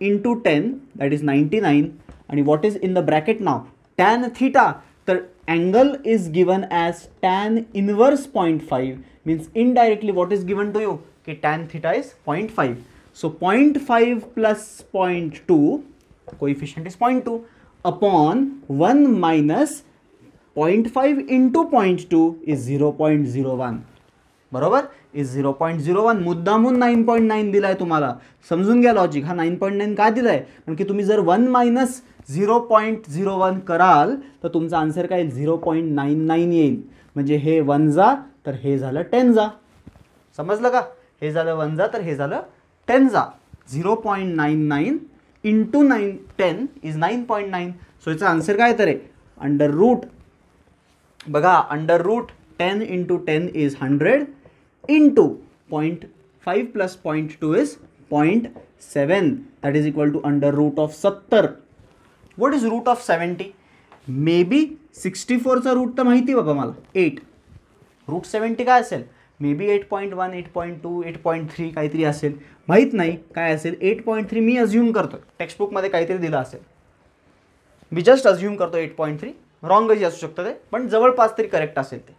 into 10, that is 99. And what is in the bracket now? Tan theta. The angle is given as tan inverse 0 0.5. Means indirectly what is given to you? Ke tan theta is 0 0.5. So 0 0.5 plus 0.2, coefficient is 0 0.2, upon 1 minus minus. Point five into point two is zero point zero one बरोबर is zero point zero one मुद्दामून nine point nine दिला आहे तुम्हाला समजून घ्या logic हा nine point nine का दिला आहे कारण की तुम्ही जर one minus zero point zero one कराल तर तुमचा आन्सर काय झिरो पॉईंट नाईन नाईन येईल म्हणजे हे वन जा तर हे झालं टेन जा समजलं का हे झालं वन जा तर हे झालं टेन जा zero point nine nine into nine ten is nine point nine so याचा आन्सर काय तर आहे अंडर रूट बघा under root ten into ten is hundred into point five plus point two is point seven that is equal to under root of सत्तर what is root of seventy may be sixty फोरचा root तर माहिती बाबा मला eight root seventy काय असेल may be eight point one eight point two eight point three काहीतरी असेल माहीत नाही काय असेल एट पॉईंट थ्री मी अज्युम करतो टेक्स्टबुकमध्ये काहीतरी दिलं असेल मी जस्ट अज्युम करतो एट पॉईंट थ्री रॉंगही असू शकतं ते पण जवळपास तरी करेक्ट असेल ते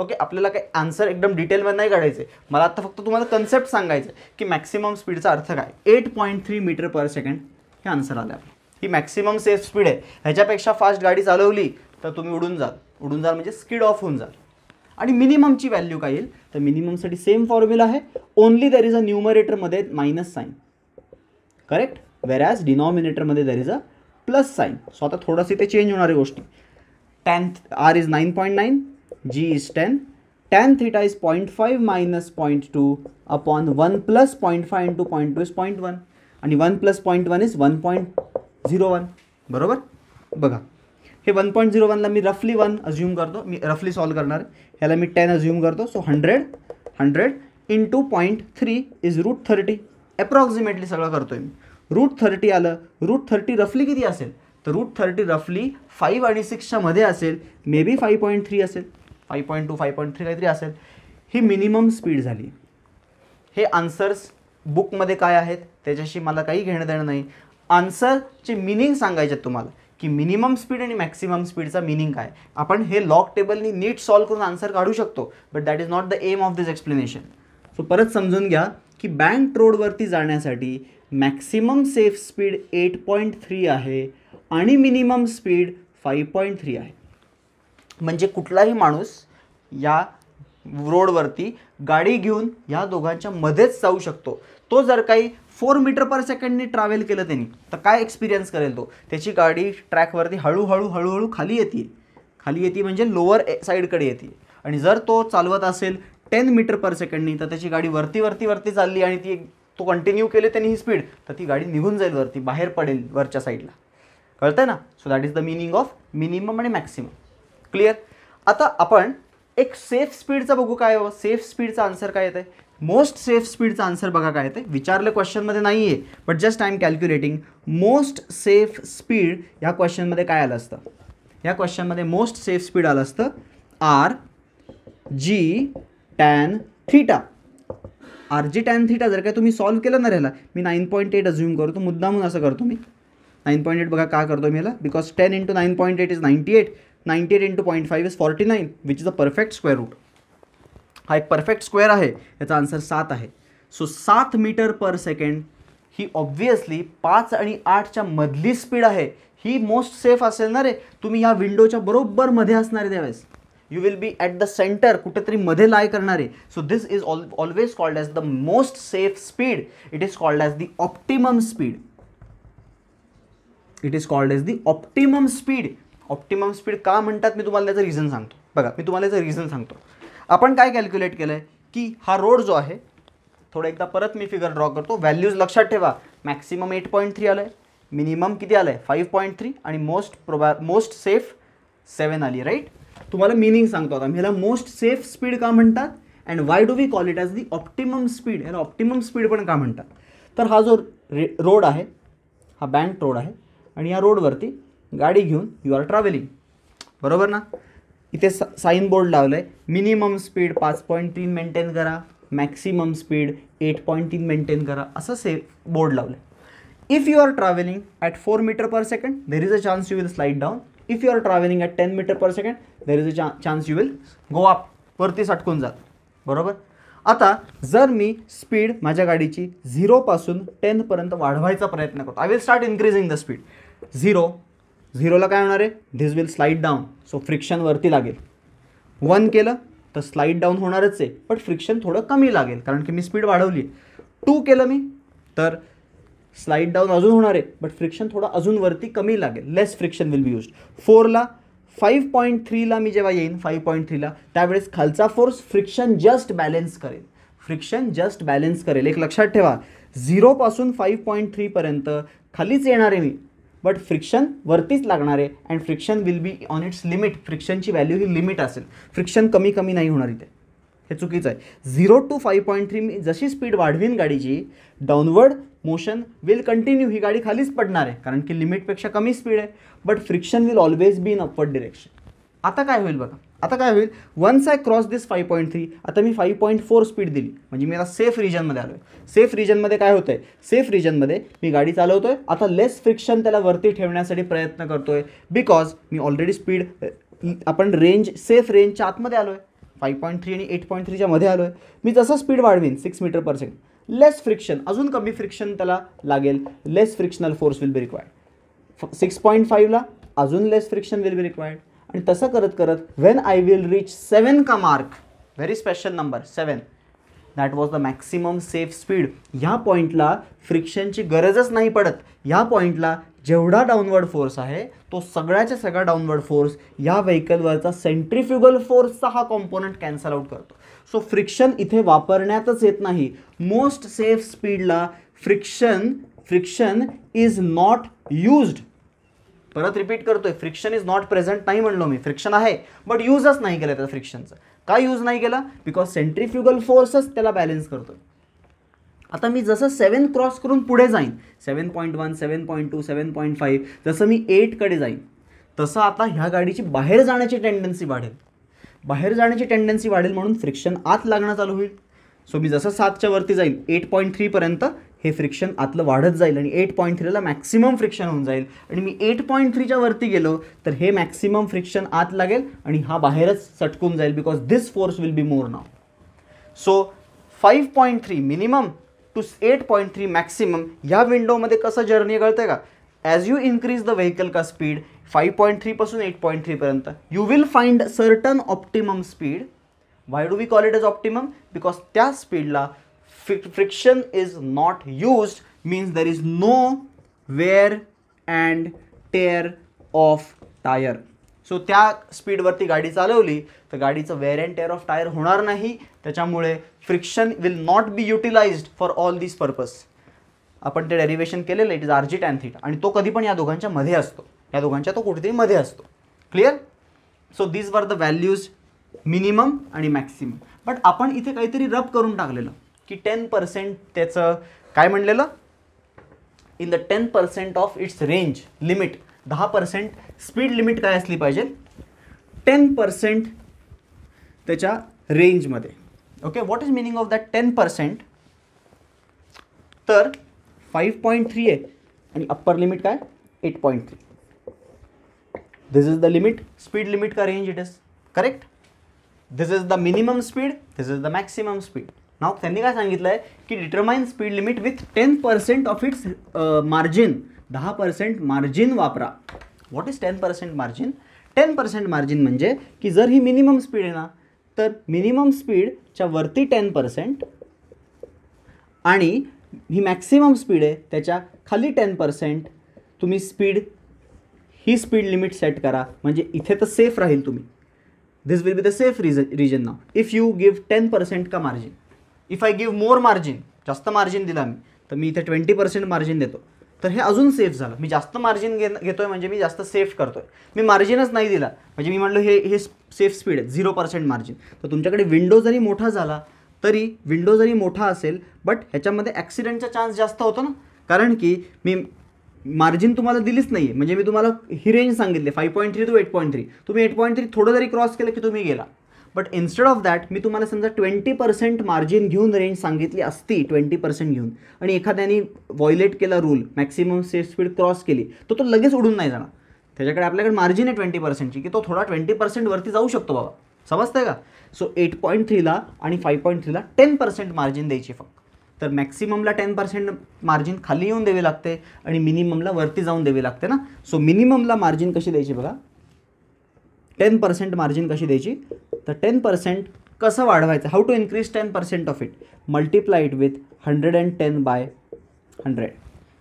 ओके आपल्याला काही आन्सर एकदम डिटेलमध्ये नाही काढायचे मला आता फक्त तुम्हाला कन्सेप्ट सांगायचं की मॅक्सिमम स्पीडचा अर्थ काय eight point three metre per second हे आन्सर आलं आपलं ही मॅक्सिमम सेफ स्पीड आहे ह्याच्यापेक्षा फास्ट गाडी चालवली तर तुम्ही उडून जाल उडून जाल म्हणजे स्किड ऑफ होऊन जाल आणि मिनिममची व्हॅल्यू काय येईल तर मिनिममसाठी सेम फॉर्म्युला आहे ओन्ली दर इज अ न्यूमरेटरमध्ये minus sign correct where as डिनॉमिनेटरमध्ये there is a plus sign so आता थोडंसं ते चेंज होणारी गोष्टी tan r is 9.9 g is 10 tan theta is 0.5 minus 0.2 upon 1 plus 0.5 into 0.2 is 0.1 आणि one plus point one is one point zero one बरोबर बघा हे वन पॉईंट झिरो वनला मी रफली वन अज्युम करतो मी रफली सॉल्व करणार ह्याला मी टेन अज्युम करतो so hundred hundred into point three is root thirty approximately सगळं करतो आहे मी रूट थर्टी आलं रूट थर्टी रफली किती असेल तर रूट थर्टी रफली फाईव्ह आणि सिक्सच्या मध्ये असेल may be five point three असेल five point two five point three काहीतरी असेल ही मिनिमम स्पीड झाली हे आन्सर्स बुकमध्ये काय आहेत त्याच्याशी मला काही घेणं देणं नाही आन्सरचे मिनिंग सांगायचे तुम्हाला की मिनिमम स्पीड आणि मॅक्सिमम स्पीडचा मिनिंग काय आपण हे लॉक टेबलनी नीट सॉल्व्ह करून आन्सर काढू शकतो but that is not the aim of this explanation so परत समजून घ्या की बँक रोडवरती जाण्यासाठी maximum safe speed eight point three आहे आणि minimum speed five point three आहे म्हणजे कुठलाही माणूस या रोडवरती गाडी घेऊन ह्या दोघांच्या मध्येच जाऊ शकतो तो जर काही फोर मीटर पर सेकंडनी ट्रॅव्हल केलं त्यांनी तर काय एक्सपिरियन्स करेल तो त्याची गाडी ट्रॅकवरती हळूहळू हळूहळू खाली येते खाली येते म्हणजे लोअर साईडकडे येते आणि जर तो चालवत असेल टेन मीटर पर सेकंडनी तर त्याची गाडी वरती वरती वरती चालली आणि ती तो कंटिन्यू केले त्यांनी ही स्पीड तर ती गाडी निघून जाईल वरती बाहेर पडेल वरच्या साईडला कळतंय ना so that is the meaning of minimum आणि मॅक्सिमम क्लिअर आता आपण एक सेफ स्पीडचा बघू काय हो सेफ स्पीडचा आन्सर काय येतं आहे मोस्ट सेफ स्पीडचा आन्सर बघा काय येतं विचारलं क्वेश्चनमध्ये नाही आहे but just I am calculating most safe speed या क्वेश्चनमध्ये काय आलं असतं या क्वेश्चनमध्ये मोस्ट सेफ स्पीड आलं असतं आर जी टॅन थिटा आर जी टॅन थिटा जर काय तुम्ही सॉल्व्ह केलं ना राहिला मी नाईन पॉईंट एट अज्युम करतो मुद्दामून असं करतो मी नाईन पॉईंट एट बघा का करतो मी याला because ten into nine point eight is ninety eight ninety eight into point five is forty nine which is a perfect square root हा एक परफेक्ट स्क्वेअर आहे याचा आन्सर सात आहे सो सात मीटर पर सेकंड ही ऑब्व्हियसली पाच आणि आठच्या मधली स्पीड आहे ही मोस्ट सेफ असेल ना रे तुम्ही ह्या विंडोच्या बरोबर मध्ये असणारे त्यावेळेस you will be at the centre कुठेतरी मध्ये लाय करणारे so this is all always called as the most safe speed it is called as the optimum speed it is called as the optimum speed optimum speed का म्हणतात मी तुम्हाला त्याचं reason सांगतो बघा मी तुम्हाला याचं रिझन सांगतो आपण काय कॅल्क्युलेट केलं आहे की हा रोड जो आहे थोडं एकदा परत मी फिगर ड्रॉ करतो व्हॅल्यूज लक्षात ठेवा मॅक्सिमम एट पॉईंट थ्री आलं आहे मिनिमम किती आलं आहे फाईव्ह पॉईंट थ्री आणि मोस्ट प्रोबा मोस्ट सेफ सेवन आली राईट तुम्हाला मिनिंग सांगतो आता ह्याला मोस्ट सेफ स्पीड का म्हणतात and why do we call it as the optimum speed ह्याला ऑप्टिमम स्पीड पण का म्हणतात तर हा जो रे रोड आहे हा बँक रोड आहे आणि या रोडवरती गाडी घेऊन यू आर ट्रॅव्हलिंग बरोबर ना इथे सा साईन बोर्ड लावलं आहे मिनिमम स्पीड पाच पॉईंट तीन मेंटेन करा मॅक्सिमम स्पीड एट पॉईंट तीन मेंटेन करा असं से बोर्ड लावलं आहे if you are travelling at four metre per second there is a chance you will slide down if you are travelling at ten metre per second there is a chance you will go up वरती सटकून जात बरोबर आता जर मी speed माझ्या गाडीची झिरोपासून टेनपर्यंत वाढवायचा प्रयत्न करतो I will start increasing the speed zero झिरोला काय होणार आहे this will slide down so friction वरती लागेल वन केलं तर स्लाईड डाऊन होणारच आहे पण फ्रिक्शन थोडं कमी लागेल कारण की मी स्पीड वाढवली टू केलं मी तर स्लाईड डाऊन अजून होणार आहे बट फ्रिक्शन थोडं अजून वरती कमी लागेल less friction will be use फोरला फाईव्ह पॉईंट थ्रीला मी जेव्हा येईन फाईव्ह पॉईंट थ्रीला त्यावेळेस खालचा फोर्स फ्रिक्शन जस्ट बॅलेन्स करेल फ्रिक्शन जस्ट बॅलेन्स करेल एक लक्षात ठेवा झिरोपासून फाईव्ह पॉईंट थ्रीपर्यंत खालीच येणार आहे मी बट फ्रिक्शन वरतीच लागणार आहे and friction will be on its limit फ्रिक्शनची व्हॅल्यू ही लिमिट असेल फ्रिक्शन कमी कमी नाही होणार इथे हे चुकीचं आहे zero two five point three मी जशी स्पीड वाढवीन गाडीची डाऊनवर्ड मोशन विल कंटिन्यू ही गाडी खालीच पडणार आहे कारण की लिमिटपेक्षा कमी स्पीड आहे but friction will always be in upward direction आता काय होईल बघा आता काय होईल once I cross this five point three आता मी फाईव्ह पॉईंट फोर स्पीड दिली म्हणजे मी आता सेफ रिजनमध्ये आलो आहे सेफ रिजनमध्ये काय होतं आहे सेफ रिजनमध्ये मी गाडी चालवतो आहे आता लेस फ्रिक्शन त्याला वरती ठेवण्यासाठी प्रयत्न करतो आहे बिकॉज मी ऑलरेडी स्पीड आपण रेंज सेफ रेंजच्या आतमध्ये आलो आहे फाईव्ह पॉईंट थ्री आणि एट पॉईंट थ्रीच्या मध्ये आलो आहे मी जसं स्पीड वाढवीन six metre per second less friction अजून कमी फ्रिक्शन त्याला लागेल less frictional force will be required six point फाईव्हला अजून less friction will be required आणि तसं करत करत when I will reach seven का mark very special number seven that was the maximum safe speed ह्या पॉईंटला फ्रिक्शनची गरजच नाही पडत ह्या पॉईंटला जेवढा डाऊनवर्ड फोर्स आहे तो सगळ्याच्या सगळा डाऊनवर्ड फोर्स या व्हेकलवरचा सेंट्रिफ्युगल फोर्सचा हा कॉम्पोनंट कॅन्सल आउट करतो सो फ्रिक्शन इथे वापरण्यातच येत नाही मोस्ट सेफ स्पीडला friction friction is not used परत रिपीट करतोय फ्रिक्शन इज नॉट प्रेझेंट नाही म्हणलो मी फ्रिक्शन आहे बट यूजच नाही केलं त्याचा फ्रिक्शनचं का यूज नाही केला बिकॉज सेंट्रीफ्युगल फोर्सच त्याला बॅलेन्स करतोय आता मी जसं सेवन क्रॉस करून पुढे जाईन seven point one seven point two seven point five जसं मी एटकडे जाईन तसं आता ह्या गाडीची बाहेर जाण्याची टेंडन्सी वाढेल बाहेर जाण्याची टेंडन्सी वाढेल म्हणून फ्रिक्शन आत लागणं चालू होईल सो मी जसं सातच्या वरती जाईन एट पॉईंट थ्रीपर्यंत हे फ्रिक्शन आतलं वाढत जाईल आणि एट पॉईंट थ्रीला मॅक्सिमम फ्रिक्शन होऊन जाईल आणि मी एट पॉईंट थ्रीच्या वरती गेलो तर हे मॅक्सिमम फ्रिक्शन आत लागेल आणि हा बाहेरच सटकून जाईल because this force will be more now so five point three minimum two eight point three maximum ह्या विंडोमध्ये कसं जर्नी कळतंय का as you increase the vehicle का स्पीड फाईव्ह पॉईंट थ्रीपासून एट पॉईंट थ्रीपर्यंत you will find certain optimum speed why do we call it as optimum because त्या स्पीडला friction is not used means there is no wear and tear of tyre so त्या स्पीडवरती गाडी चालवली तर गाडीचं wear and tear of tyre होणार नाही त्याच्यामुळे friction will not be utilised for all this purpose आपण ते डेरिवेशन केलेलं इट इज आर्जिट अँड थीट आणि तो कधी पण या दोघांच्या मध्ये असतो या दोघांच्या तो कुठेतरी मध्ये असतो clear so these are the values minimum आणि मॅक्सिमम बट आपण इथे काहीतरी रब करून टाकलेलं की टेन पर्सेंट त्याचं काय म्हणलेलं in the ten percent of its range limit दहा पर्सेंट स्पीड लिमिट काय असली पाहिजे टेन पर्सेंट त्याच्या रेंजमध्ये okay what is meaning of that ten percent तर फाईव्ह पॉईंट थ्री आहे आणि अप्पर लिमिट काय eight point three this is the limit speed limit का range it is correct this is the minimum speed this is the maximum speed now त्यांनी काय सांगितलं आहे की determine speed limit with ten percent of its margin दहा percent margin वापरा what is ten percent margin ten percent margin म्हणजे की जर ही मिनिमम स्पीड आहे ना तर मिनिमम स्पीडच्या वरती टेन पर्सेंट आणि ही मॅक्सिमम स्पीड आहे त्याच्या खाली टेन पर्सेंट तुम्ही स्पीड ही स्पीड लिमिट सेट करा म्हणजे इथे तर सेफ राहील तुम्ही this will be the safe region region now if you give ten percent का margin if I give more margin जास्त मार्जिन दिला मी तर मी इथे ट्वेंटी पर्सेंट मार्जिन देतो तर हे अजून सेफ झालं मी जास्त मार्जिन घे आहे म्हणजे मी जास्त सेफ करतो आहे मी मार्जिनच नाही दिला म्हणजे मी म्हणलो हे हे सेफ स्पीड आहे झिरो पर्सेंट मार्जिन तर तुमच्याकडे विंडो जरी मोठा झाला तरी विंडो जरी मोठा असेल बट ह्याच्यामध्ये ॲक्सिडेंटचा चान्स जास्त होतो ना कारण की मी मार्जिन तुम्हाला दिलीच नाही म्हणजे मी तुम्हाला ही रेंज सांगितली five point three two eight point three तुम्ही एट पॉईंट थ्री थोडं जरी क्रॉस केलं की तुम्ही गेला बट इन्स्टेड ऑफ दॅट मी तुम्हाला समजा ट्वेंटी पर्सेंट मार्जिन घेऊन रेंज सांगितली असती ट्वेंटी पर्सेंट घेऊन आणि एखाद्याने व्हॉयलेट केला rule maximum safe speed cross केली तर तो लगेच उडून नाही जाणार त्याच्याकडे आपल्याकडे मार्जिन आहे ट्वेंटी पर्सेंटची की तो थोडा ट्वेंटी पर्सेंट वरती जाऊ शकतो बाबा समजतंय का सो एट पॉईंट थ्रीला आणि फाईव्ह पॉईंट थ्रीला टेन पर्सेंट मार्जिन द्यायची फक्त तर मॅक्सिममला टेन पर्सेंट मार्जिन खाली येऊन द्यावी लागते आणि मिनिममला वरती जाऊन द्यावी लागते ना सो मिनिममला मार्जिन कशी द्यायची बघा टेन पर्सेंट मार्जिन कशी द्यायची तर टेन पर्सेंट कसं वाढवायचं how to increase ten percent of it multiplied with hundred and ten by hundred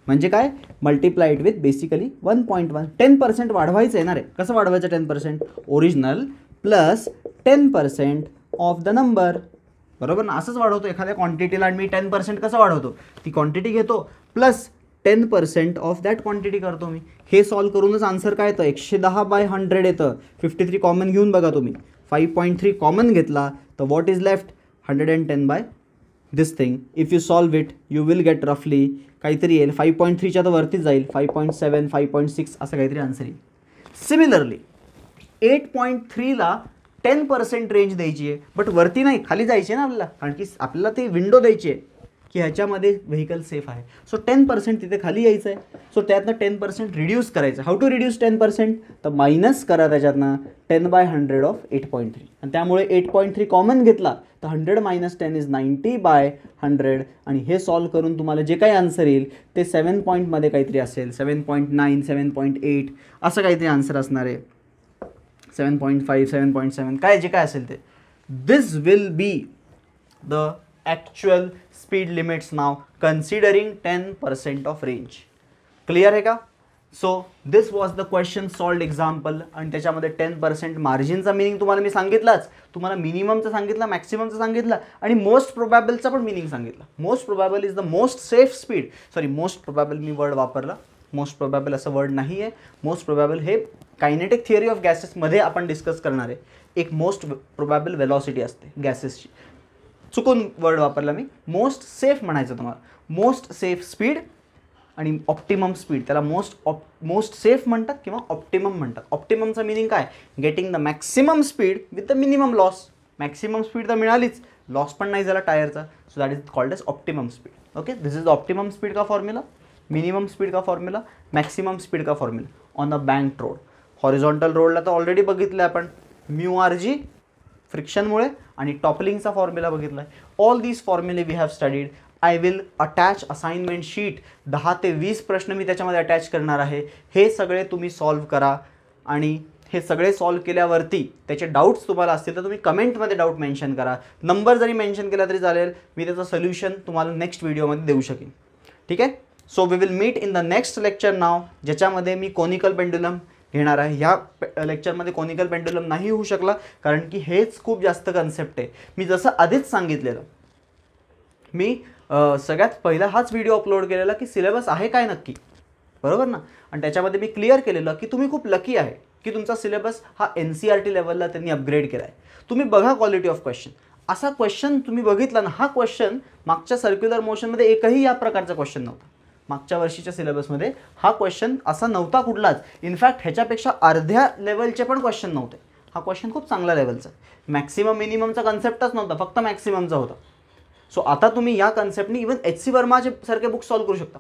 म्हणजे काय multiplied with basically one point one ten percent वाढवायचं येणार आहे कसं वाढवायचं ten percent original plus ten percent of the number बरोबर ना असंच वाढवतो एखाद्या क्वांटिटीला आणि मी टेन पर्सेंट कसं वाढवतो ती क्वांटिटी घेतो plus ten percent of that quantity करतो मी हे सॉल्व करूनच आन्सर काय येतं एकशे दहा बाय हंड्रेड येतं फिफ्टी थ्री कॉमन घेऊन बघा तुम्ही फाईव्ह पॉईंट थ्री कॉमन घेतला तर what is left hundred and ten by this thing if you solve it you will get रफली काहीतरी येईल फाईव्ह पॉईंट थ्रीच्या तर वरतीच जाईल five point seven five point six असं काहीतरी आन्सर येईल सिमिलरली एट पॉईंट थ्रीला टेन पर्सेंट रेंज द्यायची आहे बट वरती नाही खाली जायची आहे ना आपल्याला कारण की आपल्याला ते विंडो द्यायची आहे की ह्याच्यामध्ये व्हेकल सेफ आहे सो टेन पर्सेंट तिथे खाली यायचं आहे सो त्यातनं टेन पर्सेंट रिड्यूस करायचं how to reduce ten percent तर मायनस करा त्याच्यातनं ten by hundred of eight point three आणि त्यामुळे एट पॉईंट थ्री कॉमन घेतला तर hundred minus ten is ninety by hundred आणि हे सॉल्व्ह करून तुम्हाला जे काही आन्सर येईल ते सेवन पॉईंटमध्ये काहीतरी असेल seven point nine seven point eight असं काहीतरी आन्सर असणार आहे seven point five seven point seven काय जे काय असेल ते this will be the actual speed limits now considering ten percent of range clear आहे का so this was the question solved example आणि त्याच्यामध्ये टेन पर्सेंट मार्जिनचा मिनिंग तुम्हाला मी सांगितलाच तुम्हाला मिनिममचं सांगितलं मॅक्सिममचं सांगितलं आणि मोस्ट प्रोबॅबलचा पण मिनिंग सांगितलं most probable is the most safe speed sorry most probable मी वर्ड वापरला मोस्ट प्रोबॅबल असं वर्ड नाही आहे मोस्ट प्रोबॅबल हे कायनेटिक थिअरी ऑफ गॅसेसमध्ये आपण डिस्कस करणार आहे एक मोस्ट प्रोबॅबल वेलॉसिटी असते गॅसेसची चुकून वर्ड वापरला मी मोस्ट सेफ म्हणायचं तुम्हाला मोस्ट सेफ स्पीड आणि ऑप्टिमम स्पीड त्याला मोस्ट ऑप मोस्ट सेफ म्हणतात किंवा ऑप्टिमम म्हणतात ऑप्टिममचा मिनिंग काय getting the maximum speed with the minimum loss maximum speed तर मिळालीच लॉस पण नाही झाला टायरचा so that is called as optimum speed okay this is optimum speed का फॉर्म्युला मिनिमम स्पीड का फॉर्म्युला मॅक्सिमम स्पीड का formula on a bank road horizontal रोडला तर ऑलरेडी बघितलं आपण म्यू आर जी फ्रिक्शनमुळे आणि टॉपलिंगचा फॉर्म्युला बघितला आहे ऑल दिस फॉर्म्युले we have studied I will attach assignment sheet दहा ते वीस प्रश्न मी त्याच्यामध्ये अटॅच करणार आहे हे सगळे तुम्ही सॉल्व्ह करा आणि हे सगळे सॉल्व्ह केल्यावरती त्याचे डाऊट्स तुम्हाला असतील तर तुम्ही कमेंटमध्ये डाऊट मेन्शन करा नंबर जरी मेन्शन केला तरी चालेल मी त्याचं सोल्युशन तुम्हाला नेक्स्ट व्हिडिओमध्ये देऊ शकेन ठीक आहे so we will meet in the next lecture now ज्याच्यामध्ये मी कोनिकल पेंडुलम घेणार आहे ह्या लेक्चरमध्ये कॉनिकल पेंडुलम नाही होऊ शकला कारण की हेच खूप जास्त कन्सेप्ट आहे मी जसं आधीच सांगितलेलं मी सगळ्यात पहिला हाच व्हिडिओ अपलोड केलेला की सिलेबस आहे काय नक्की बरोबर ना आणि त्याच्यामध्ये मी क्लिअर केलेलं की तुम्ही खूप लकी आहे की तुमचा सिलेबस हा एन सी आर टी लेवलला त्यांनी अपग्रेड केला आहे तुम्ही बघा क्वालिटी ऑफ क्वेश्चन असा क्वेश्चन तुम्ही बघितला ना हा क्वेश्चन मागच्या सर्क्युलर मोशनमध्ये एकही या प्रकारचा क्वेश्चन नव्हता मागच्या वर्षीच्या सिलेबसमध्ये हा क्वेश्चन असा नव्हता कुठलाच इनफॅक्ट ह्याच्यापेक्षा अर्ध्या लेवलचे पण क्वेश्चन नव्हते हा क्वेश्चन खूप चांगला लेवलचा मॅक्सिमम मिनिममचा कन्सेप्टच नव्हता फक्त मॅक्सिममचा होता सो आता तुम्ही या कन्सेप्टने इवन एच सी वर्माचे सारखे बुक सॉल्व्ह करू शकता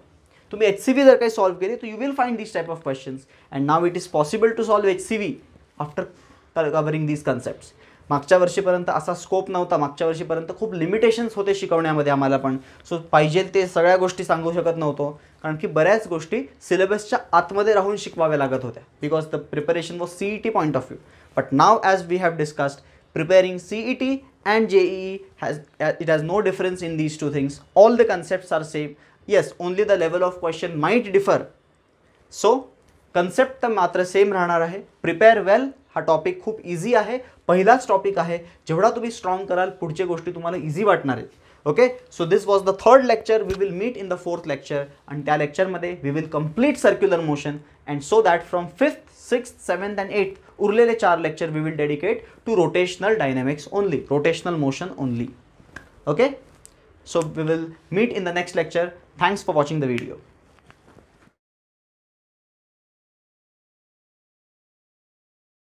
तुम्ही एच सी व्ही जर काही सॉल्व्ह केली तर you will find this type of questions and now it is possible to solve H C V after covering these concepts मागच्या वर्षीपर्यंत असा स्कोप नव्हता मागच्या वर्षीपर्यंत खूप लिमिटेशन्स होते शिकवण्यामध्ये आम्हाला पण सो पाहिजे ते सगळ्या गोष्टी सांगू शकत नव्हतो कारण की बऱ्याच गोष्टी सिलेबसच्या आतमध्ये राहून शिकवाव्या लागत होत्या because the preparation was C E T point of view but now as we have discussed T and J E has it has no difference in these two things all the concept are same yes only the level of question might differ so concept तर मात्र same राहणार आहे prepare वेल हा topic खूप easy आहे पहिलाच topic आहे जेवढा तुम्ही स्ट्रॉंग कराल पुढच्या गोष्टी तुम्हाला इझी वाटणार आहेत okay so this was the third lecture we will meet in the fourth lecture आणि त्या लेक्चरमध्ये we will complete circular motion and so that from fifth sixth seventh and eight उरलेले चार lecture we will dedicate to rotational dynamics only rotational motion only okay so we will meet in the next lecture thanks for watching the video